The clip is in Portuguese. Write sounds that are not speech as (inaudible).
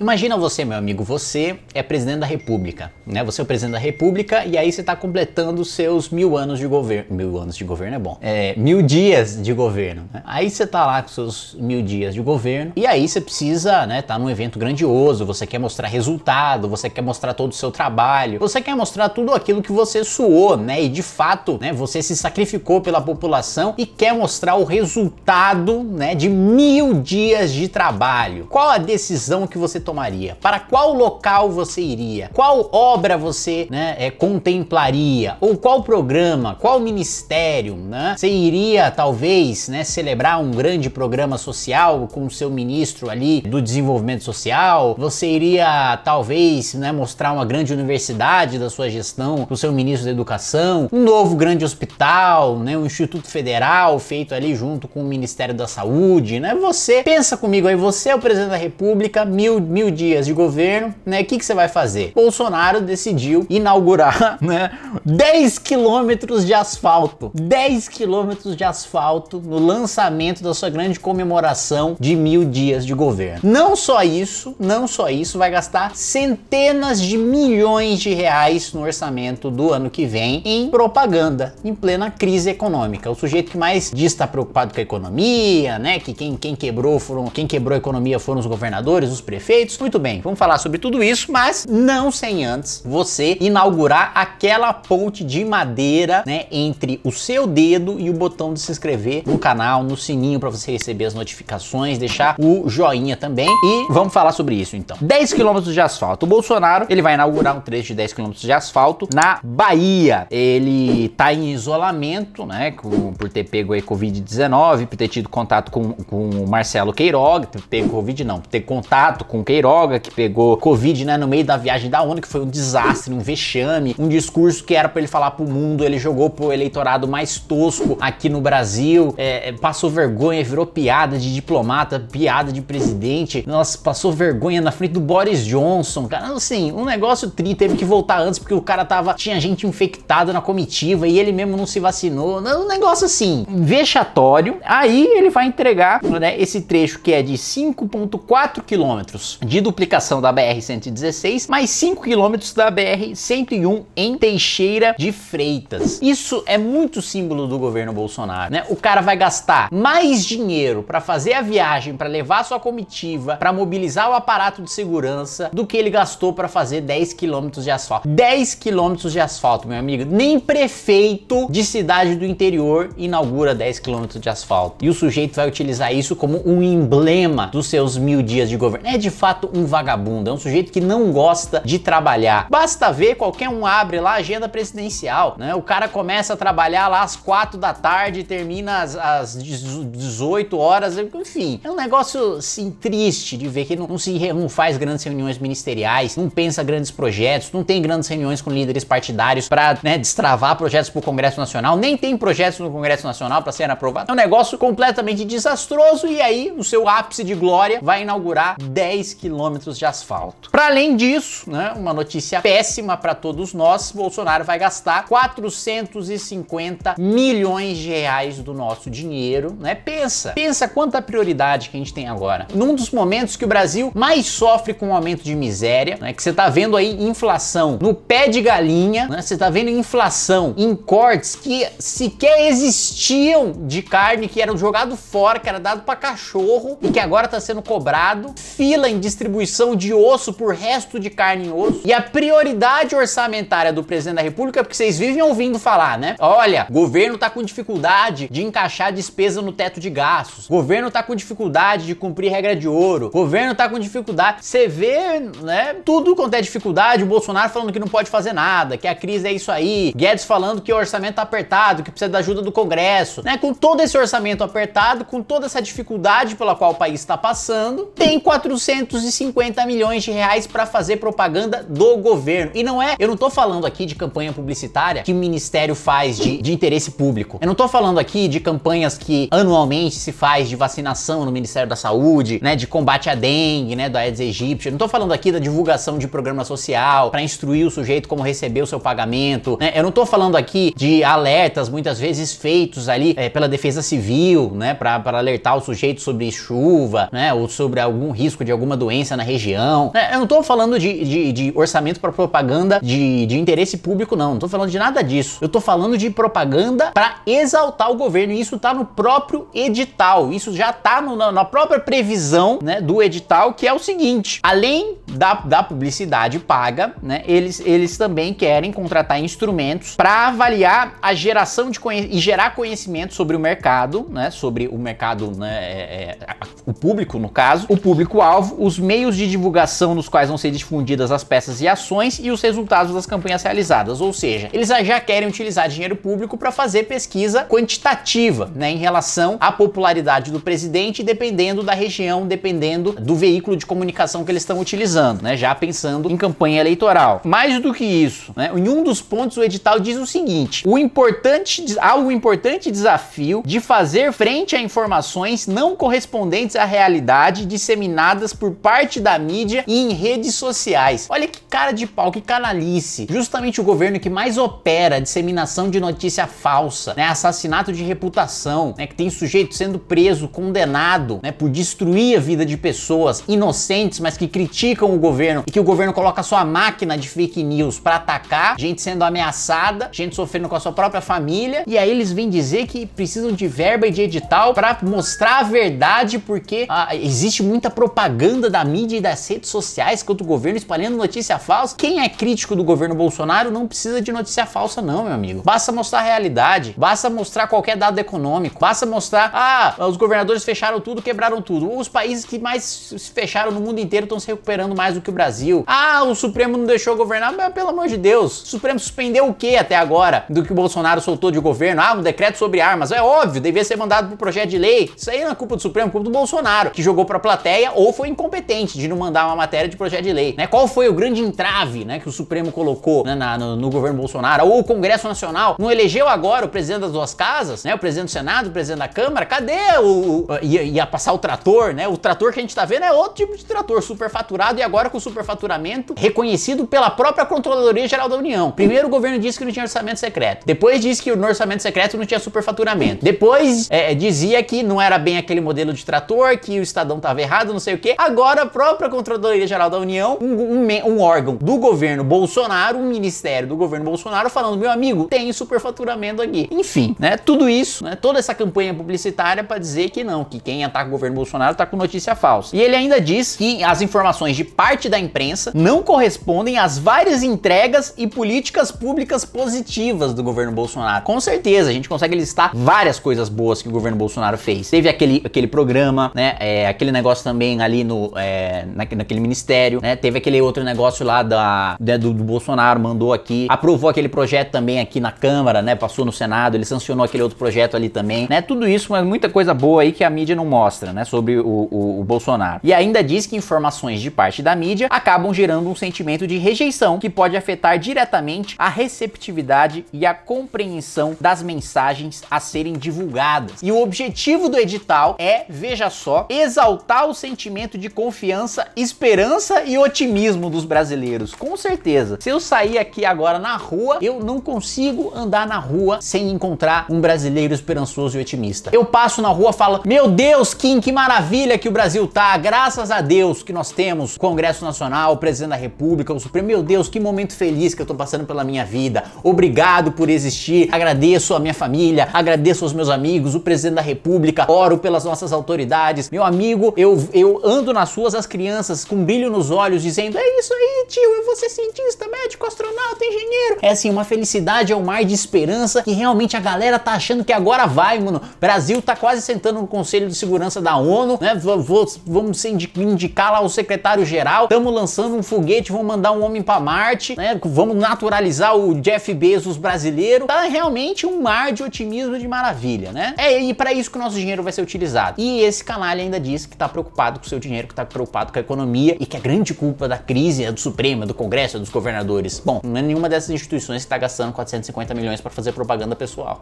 Imagina você, meu amigo, você é presidente da República, né? Você é o presidente da República e aí você está completando seus mil anos de governo. Mil anos de governo é bom. É, mil dias de governo. Né? Aí você está lá com seus mil dias de governo e aí você precisa, né? Tá num evento grandioso, você quer mostrar resultado, você quer mostrar todo o seu trabalho, você quer mostrar tudo aquilo que você suou, né? E de fato, né? Você se sacrificou pela população e quer mostrar o resultado, né? De mil dias de trabalho. Qual a decisão que você tomou? tomaria? Para qual local você iria? Qual obra você né, é, contemplaria? Ou qual programa? Qual ministério? Né? Você iria, talvez, né, celebrar um grande programa social com o seu ministro ali do desenvolvimento social? Você iria, talvez, né, mostrar uma grande universidade da sua gestão para o seu ministro da educação? Um novo grande hospital? Né, um instituto federal feito ali junto com o Ministério da Saúde? Né? Você, pensa comigo aí, você é o presidente da República, mil, mil mil dias de governo, né? O que, que você vai fazer? Bolsonaro decidiu inaugurar, (laughs) né? 10 quilômetros de asfalto. 10 quilômetros de asfalto no lançamento da sua grande comemoração de mil dias de governo. Não só isso, não só isso, vai gastar centenas de milhões de reais no orçamento do ano que vem em propaganda, em plena crise econômica. O sujeito que mais diz estar tá preocupado com a economia, né? Que quem, quem quebrou foram quem quebrou a economia foram os governadores, os prefeitos muito bem, vamos falar sobre tudo isso, mas não sem antes você inaugurar aquela ponte de madeira, né, entre o seu dedo e o botão de se inscrever no canal, no sininho para você receber as notificações, deixar o joinha também e vamos falar sobre isso então. 10 quilômetros de asfalto. O Bolsonaro, ele vai inaugurar um trecho de 10 quilômetros de asfalto na Bahia. Ele tá em isolamento, né, por ter pego aí Covid-19, por ter tido contato com, com o Marcelo Queiroga, ter pego Covid não, ter contato com o Queiroga, Queiroga, que pegou Covid, né, no meio da viagem da ONU, que foi um desastre, um vexame, um discurso que era para ele falar pro mundo, ele jogou pro eleitorado mais tosco aqui no Brasil, é, é, passou vergonha, virou piada de diplomata, piada de presidente, nossa, passou vergonha na frente do Boris Johnson, cara, assim, um negócio tri, teve que voltar antes porque o cara tava, tinha gente infectada na comitiva e ele mesmo não se vacinou, né, um negócio assim, vexatório, aí ele vai entregar, né, esse trecho que é de 5.4 quilômetros de duplicação da BR-116, mais 5 quilômetros da BR-101 em Teixeira de Freitas. Isso é muito símbolo do governo Bolsonaro, né? O cara vai gastar mais dinheiro para fazer a viagem, para levar sua comitiva, para mobilizar o aparato de segurança, do que ele gastou para fazer 10 quilômetros de asfalto. 10 quilômetros de asfalto, meu amigo. Nem prefeito de cidade do interior inaugura 10 quilômetros de asfalto. E o sujeito vai utilizar isso como um emblema dos seus mil dias de governo. É de fato fato um vagabundo, é um sujeito que não gosta de trabalhar. Basta ver, qualquer um abre lá a agenda presidencial, né? O cara começa a trabalhar lá às 4 da tarde, termina às, às 18 horas, enfim. É um negócio, assim, triste de ver que não, não se, não faz grandes reuniões ministeriais, não pensa grandes projetos, não tem grandes reuniões com líderes partidários para né, destravar projetos para o Congresso Nacional, nem tem projetos no Congresso Nacional para serem aprovados. É um negócio completamente desastroso e aí o seu ápice de glória vai inaugurar 10, quilômetros de asfalto. Para além disso, né, uma notícia péssima para todos nós, Bolsonaro vai gastar 450 milhões de reais do nosso dinheiro, né? Pensa, pensa quanta prioridade que a gente tem agora. Num dos momentos que o Brasil mais sofre com o aumento de miséria, né, que você tá vendo aí inflação no pé de galinha, né? Você tá vendo inflação em cortes que sequer existiam de carne que eram jogado fora, que era dado para cachorro e que agora tá sendo cobrado, fila em distribuição de osso por resto de carne em osso. E a prioridade orçamentária do presidente da República, é porque vocês vivem ouvindo falar, né? Olha, governo tá com dificuldade de encaixar despesa no teto de gastos. Governo tá com dificuldade de cumprir regra de ouro. Governo tá com dificuldade. Você vê, né? Tudo quanto é dificuldade, o Bolsonaro falando que não pode fazer nada, que a crise é isso aí. Guedes falando que o orçamento tá apertado, que precisa da ajuda do Congresso, né? Com todo esse orçamento apertado, com toda essa dificuldade pela qual o país está passando, tem 400 250 milhões de reais para fazer propaganda do governo. E não é, eu não tô falando aqui de campanha publicitária que o ministério faz de, de interesse público. Eu não tô falando aqui de campanhas que anualmente se faz de vacinação no Ministério da Saúde, né, de combate à dengue, né, do Aedes aegypti. Eu não tô falando aqui da divulgação de programa social para instruir o sujeito como receber o seu pagamento, né? Eu não tô falando aqui de alertas muitas vezes feitos ali é, pela Defesa Civil, né, para alertar o sujeito sobre chuva, né, ou sobre algum risco de alguma doença doença na região. É, eu não tô falando de, de, de orçamento para propaganda de, de interesse público, não. Não tô falando de nada disso. Eu tô falando de propaganda para exaltar o governo. E isso tá no próprio edital. Isso já tá no, na, na, própria previsão né, do edital, que é o seguinte: além da, da publicidade paga, né, eles, eles também querem contratar instrumentos para avaliar a geração de e gerar conhecimento sobre o mercado, né, sobre o mercado, né, é, é, o público, no caso, o público-alvo, os meios de divulgação nos quais vão ser difundidas as peças e ações e os resultados das campanhas realizadas, ou seja, eles já querem utilizar dinheiro público para fazer pesquisa quantitativa, né, em relação à popularidade do presidente, dependendo da região, dependendo do veículo de comunicação que eles estão utilizando, né, já pensando em campanha eleitoral. Mais do que isso, né, em um dos pontos o edital diz o seguinte: o importante há um importante desafio de fazer frente a informações não correspondentes à realidade disseminadas por parte da mídia e em redes sociais. Olha que cara de pau, que canalice. Justamente o governo que mais opera a disseminação de notícia falsa, né, assassinato de reputação, né, que tem sujeito sendo preso, condenado, né, por destruir a vida de pessoas inocentes, mas que criticam o governo e que o governo coloca sua máquina de fake news para atacar, gente sendo ameaçada, gente sofrendo com a sua própria família, e aí eles vêm dizer que precisam de verba e de edital para mostrar a verdade porque ah, existe muita propaganda da da mídia e das redes sociais contra o governo espalhando notícia falsa. Quem é crítico do governo Bolsonaro não precisa de notícia falsa, não, meu amigo. Basta mostrar a realidade, basta mostrar qualquer dado econômico, basta mostrar, ah, os governadores fecharam tudo, quebraram tudo. Os países que mais se fecharam no mundo inteiro estão se recuperando mais do que o Brasil. Ah, o Supremo não deixou governar, mas pelo amor de Deus, o Supremo suspendeu o que até agora do que o Bolsonaro soltou de governo? Ah, um decreto sobre armas. É óbvio, devia ser mandado pro projeto de lei. Isso aí não é culpa do Supremo, é culpa do Bolsonaro, que jogou pra plateia ou foi incompetente de não mandar uma matéria de projeto de lei, né? Qual foi o grande entrave, né, que o Supremo colocou né, na, no, no, governo Bolsonaro? Ou o Congresso Nacional não elegeu agora o presidente das duas casas, né? O presidente do Senado, o presidente da Câmara? Cadê o, o ia, ia, passar o trator, né? O trator que a gente tá vendo é outro tipo de trator superfaturado e agora com superfaturamento reconhecido pela própria Controladoria Geral da União. Primeiro o governo disse que não tinha orçamento secreto. Depois disse que no orçamento secreto não tinha superfaturamento. Depois é, é dizia que não era bem aquele modelo de trator, que o Estadão tava errado, não sei o quê. Agora a própria Controladoria Geral da União, um, um, um, órgão do governo Bolsonaro, um ministério do governo Bolsonaro, falando: meu amigo, tem superfaturamento aqui. Enfim, né? Tudo isso, né? Toda essa campanha publicitária para dizer que não, que quem ataca o governo Bolsonaro tá com notícia falsa. E ele ainda diz que as informações de parte da imprensa não correspondem às várias entregas e políticas públicas positivas do governo Bolsonaro. Com certeza, a gente consegue listar várias coisas boas que o governo Bolsonaro fez. Teve aquele, aquele programa, né? É, aquele negócio também ali no é, naquele ministério, né? Teve aquele outro negócio lá da, né, do, do, Bolsonaro, mandou aqui, aprovou aquele projeto também aqui na Câmara, né? Passou no Senado, ele sancionou aquele outro projeto ali também, né? Tudo isso, mas muita coisa boa aí que a mídia não mostra, né? Sobre o, o, o Bolsonaro. E ainda diz que informações de parte da mídia acabam gerando um sentimento de rejeição que pode afetar diretamente a receptividade e a compreensão das mensagens a serem divulgadas. E o objetivo do edital é, veja só, exaltar o sentimento de confiança confiança, esperança e otimismo dos brasileiros. Com certeza. Se eu sair aqui agora na rua, eu não consigo andar na rua sem encontrar um brasileiro esperançoso e otimista. Eu passo na rua e falo: Meu Deus, Kim, que maravilha que o Brasil tá! Graças a Deus que nós temos o Congresso Nacional, o presidente da República, o Supremo. Meu Deus, que momento feliz que eu tô passando pela minha vida. Obrigado por existir. Agradeço a minha família, agradeço aos meus amigos, o presidente da República. Oro pelas nossas autoridades. Meu amigo, eu, eu ando na sua ruas as crianças com brilho nos olhos, dizendo: É isso aí, tio, eu vou ser cientista, médico, astronauta, engenheiro. É assim, uma felicidade, é um mar de esperança que realmente a galera tá achando que agora vai, mano. Brasil tá quase sentando no Conselho de Segurança da ONU, né? Vou, vamos indicar lá o secretário-geral. Estamos lançando um foguete, vamos mandar um homem para Marte, né? Vamos naturalizar o Jeff Bezos brasileiro. Tá realmente um mar de otimismo de maravilha, né? É e para isso que o nosso dinheiro vai ser utilizado. E esse canal ainda disse que tá preocupado com o seu dinheiro que tá preocupado com a economia e que a grande culpa da crise é do Supremo, é do Congresso, é dos governadores. Bom, não é nenhuma dessas instituições que está gastando 450 milhões para fazer propaganda pessoal.